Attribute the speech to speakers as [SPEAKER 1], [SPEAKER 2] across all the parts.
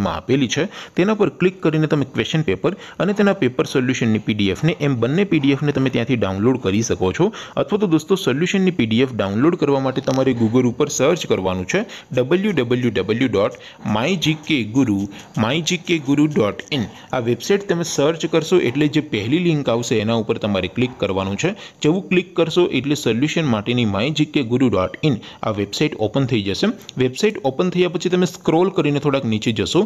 [SPEAKER 1] ડિસ્ક્રિપ્શનમાં આપેલી છે તેના પર ક્લિક કરીને તમે ક્વેશ્ચન પેપર અને તેના પેપર સોલ્યુશનની પીડીએફને એમ બંને પીડીએફને તમે ત્યાંથી ડાઉનલોડ કરી શકો છો અથવા તો દોસ્તો સોલ્યુશનની પીડીએફ ડાઉનલોડ કરવા માટે તમારે ગૂગલ ઉપર સર્ચ કરવાનું છે W W W dot my GK guru my GK guru dot in આ વેબસાઇટ તમે સર્ચ કરશો એટલે જે પહેલી લિંક આવશે એના ઉપર તમારે ક્લિક કરવાનું છે જેવું ક્લિક કરશો એટલે સોલ્યુશન માટેની my GK guru dot in આ વેબસાઇટ ઓપન થઈ જશે વેબસાઇટ ઓપન થયા પછી તમે સ્ક્રોલ કરીને થોડાક નીચે જશો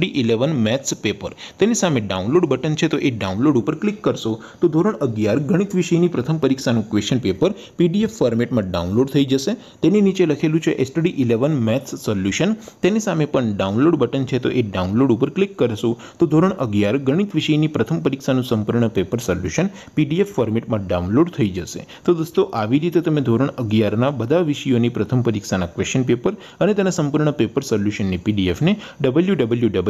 [SPEAKER 1] સીડી ઇલેવન મેથ્સ પેપર તેની સામે ડાઉનલોડ બટન છે તો એ ડાઉનલોડ ઉપર ક્લિક કરશો તો ધોરણ અગિયાર ગણિત વિષયની પ્રથમ પરીક્ષાનું ક્વેશ્ચન પેપર પીડીએફ ફોર્મેટમાં ડાઉનલોડ થઈ જશે તેની નીચે લખેલું છે એસટડી ઇલેવન મેથ્સ સોલ્યુશન તેની સામે પણ ડાઉનલોડ બટન છે તો એ ડાઉનલોડ ઉપર ક્લિક કરશો તો ધોરણ અગિયાર ગણિત વિષયની પ્રથમ પરીક્ષાનું સંપૂર્ણ પેપર સોલ્યુશન પીડીએફ ફોર્મેટમાં ડાઉનલોડ થઈ જશે તો દોસ્તો આવી રીતે તમે ધોરણ અગિયારના બધા વિષયોની પ્રથમ પરીક્ષાના ક્વેશ્ચન પેપર અને તેના સંપૂર્ણ પેપર સોલ્યુશનની પીડીએફને ડબલ્યુ ડબલ્યુ ડબલ્યુ